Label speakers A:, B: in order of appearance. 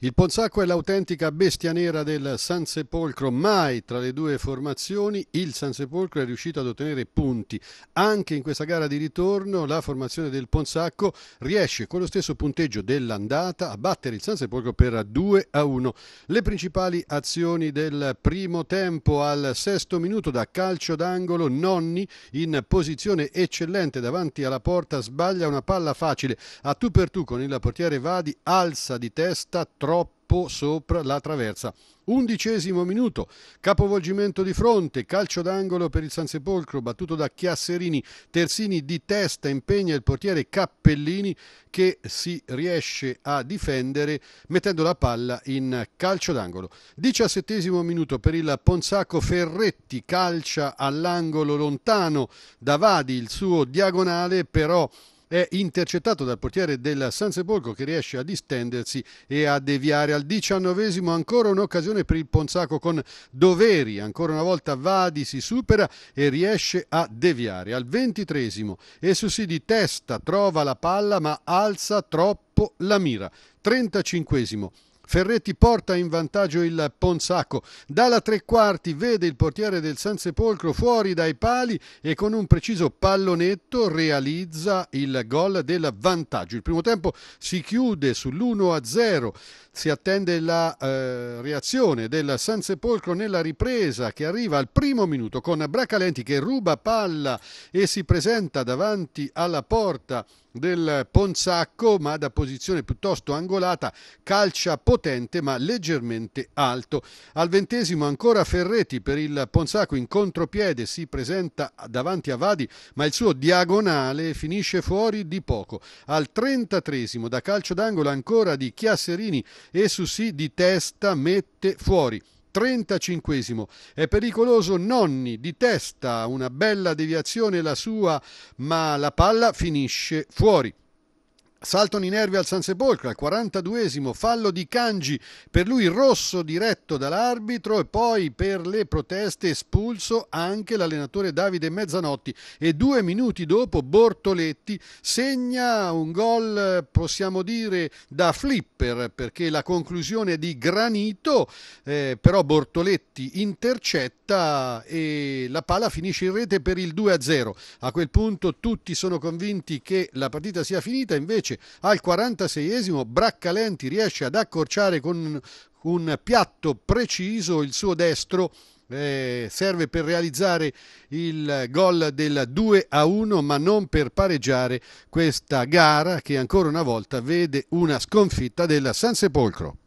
A: Il Ponzacco è l'autentica bestia nera del San Sepolcro, mai tra le due formazioni il San Sepolcro è riuscito ad ottenere punti. Anche in questa gara di ritorno la formazione del Ponzacco riesce con lo stesso punteggio dell'andata a battere il San Sepolcro per 2 a 1. Le principali azioni del primo tempo al sesto minuto da calcio d'angolo, Nonni in posizione eccellente davanti alla porta sbaglia una palla facile a tu per tu con il portiere Vadi, alza di testa, troppo sopra la traversa. Undicesimo minuto, capovolgimento di fronte, calcio d'angolo per il San Sepolcro, battuto da Chiasserini, Terzini di testa impegna il portiere Cappellini che si riesce a difendere mettendo la palla in calcio d'angolo. Diciassettesimo minuto per il Ponzacco Ferretti, calcia all'angolo lontano da Vadi, il suo diagonale però è intercettato dal portiere del San Sepolcro che riesce a distendersi e a deviare al diciannovesimo ancora un'occasione per il Ponzaco con Doveri, ancora una volta Vadi si supera e riesce a deviare al ventitresimo Essusi di testa trova la palla ma alza troppo la mira. 35 Ferretti porta in vantaggio il Ponsacco. Dalla tre quarti vede il portiere del San Sepolcro fuori dai pali e con un preciso pallonetto realizza il gol del vantaggio. Il primo tempo si chiude sull'1-0. Si attende la eh, reazione del San Sepolcro nella ripresa che arriva al primo minuto con Bracalenti che ruba palla e si presenta davanti alla porta del Ponzacco, ma da posizione piuttosto angolata, calcia potente ma leggermente alto. Al ventesimo ancora Ferretti per il Ponzacco in contropiede, si presenta davanti a Vadi, ma il suo diagonale finisce fuori di poco. Al trentatresimo da calcio d'angolo ancora di Chiasserini e Susi di testa mette fuori. 35 È pericoloso Nonni di testa, una bella deviazione la sua, ma la palla finisce fuori. Saltano i nervi al Sansepolcro, al 42esimo fallo di Kanji, per lui rosso diretto dall'arbitro e poi per le proteste espulso anche l'allenatore Davide Mezzanotti e due minuti dopo Bortoletti segna un gol possiamo dire da flipper perché la conclusione è di Granito, eh, però Bortoletti intercetta e la palla finisce in rete per il 2-0. A quel punto tutti sono convinti che la partita sia finita, invece invece al 46esimo Braccalenti riesce ad accorciare con un piatto preciso il suo destro eh, serve per realizzare il gol del 2 a 1 ma non per pareggiare questa gara che ancora una volta vede una sconfitta del Sansepolcro. Sepolcro.